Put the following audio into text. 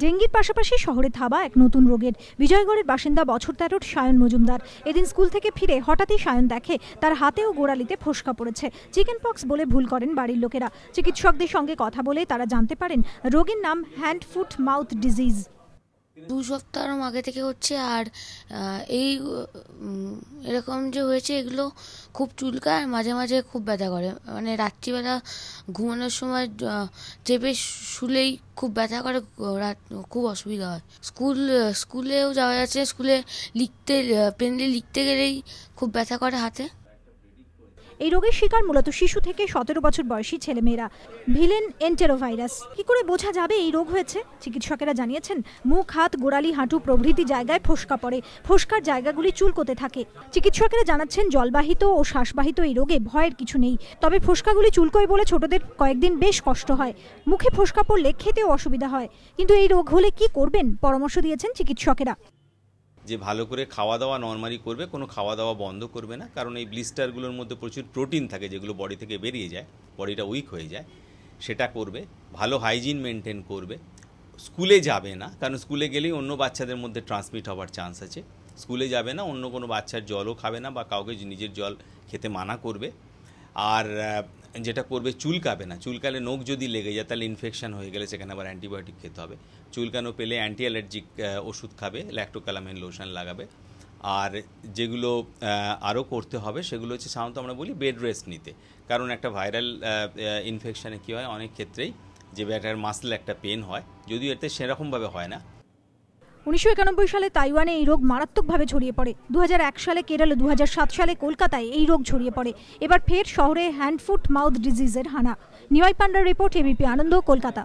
ডেঙ্গির পাশাপাশি শহরে থাবা এক নতুন রোগের বিজয়গড়ের বাসিন্দা বছর তেরোর সায়ন মজুমদার এদিন স্কুল থেকে ফিরে হঠাৎই সায়ন দেখে তার হাতে ও গোড়ালিতে ফোসকা পড়েছে চিকেন পক্স বলে ভুল করেন বাড়ির লোকেরা চিকিৎসকদের সঙ্গে কথা বলে তারা জানতে পারেন রোগীর নাম হ্যান্ড ফুট মাউথ ডিজিজ দু সপ্তাহ আগে থেকে হচ্ছে আর এই এরকম যে হয়েছে এগুলো খুব চুলকায় মাঝে মাঝে খুব ব্যথা করে মানে রাত্রিবেলা ঘুমানোর সময় চেপে শুলেই খুব ব্যথা করে রাত খুব অসুবিধা হয় স্কুল স্কুলেও যাওয়া যাচ্ছে স্কুলে লিখতে পেনলে লিখতে গেলেই খুব ব্যথা করে হাতে এই রোগের শিকার মূলত শিশু থেকে সতেরো বছর বয়সী ছেলেমেয়েরা ভিলেন এন্টেরোভাইরাস কি করে বোঝা যাবে এই রোগ হয়েছে চিকিৎসকেরা জানিয়েছেন মুখ হাত গোড়ালি হাঁটু প্রভৃতি জায়গায় ফোসকা পড়ে ফোসকার জায়গাগুলি চুলকোতে থাকে চিকিৎসকেরা জানাচ্ছেন জলবাহিত ও শ্বাসবাহিত এই রোগে ভয়ের কিছু নেই তবে ফোসকাগুলি চুলকোয় বলে ছোটদের কয়েকদিন বেশ কষ্ট হয় মুখে ফোসকা পড়লে খেতেও অসুবিধা হয় কিন্তু এই রোগ হলে কি করবেন পরামর্শ দিয়েছেন চিকিৎসকেরা যে ভালো করে খাওয়া দাওয়া নর্মালি করবে কোনো খাওয়া দাওয়া বন্ধ করবে না কারণ এই ব্লিস্টারগুলোর মধ্যে প্রচুর প্রোটিন থাকে যেগুলো বডি থেকে বেরিয়ে যায় বডিটা উইক হয়ে যায় সেটা করবে ভালো হাইজিন মেনটেন করবে স্কুলে যাবে না কারণ স্কুলে গেলেই অন্য বাচ্চাদের মধ্যে ট্রান্সমিট হওয়ার চান্স আছে স্কুলে যাবে না অন্য কোনো বাচ্চার জলও খাবে না বা কাউকে নিজের জল খেতে মানা করবে আর যেটা করবে চুলকাবে না চুলকালে নখ যদি লেগে যায় তাহলে ইনফেকশান হয়ে গেলে সেখানে আবার অ্যান্টিবায়োটিক খেতে হবে চুলকানো পেলে অ্যান্টি অ্যালার্জিক ওষুধ খাবে ল্যাক্টোকালামিন লোশন লাগাবে আর যেগুলো আরও করতে হবে সেগুলো হচ্ছে সাধারণত আমরা বলি বেড রেস্ট নিতে কারণ একটা ভাইরাল ইনফেকশানে কী হয় অনেক ক্ষেত্রেই যে ব্যাটার মাসল একটা পেন হয় যদিও এতে সেরকমভাবে হয় না উনিশশো সালে তাইওয়ানে এই রোগ মারাত্মকভাবে ছড়িয়ে পড়ে দু সালে কেরল দু সালে কলকাতায় এই রোগ ছড়িয়ে পড়ে এবার ফের শহরে হ্যান্ড ফুট মাউথ ডিজিজের হানা নিওয়াই পান্ডার রিপোর্ট এবিপি আনন্দ কলকাতা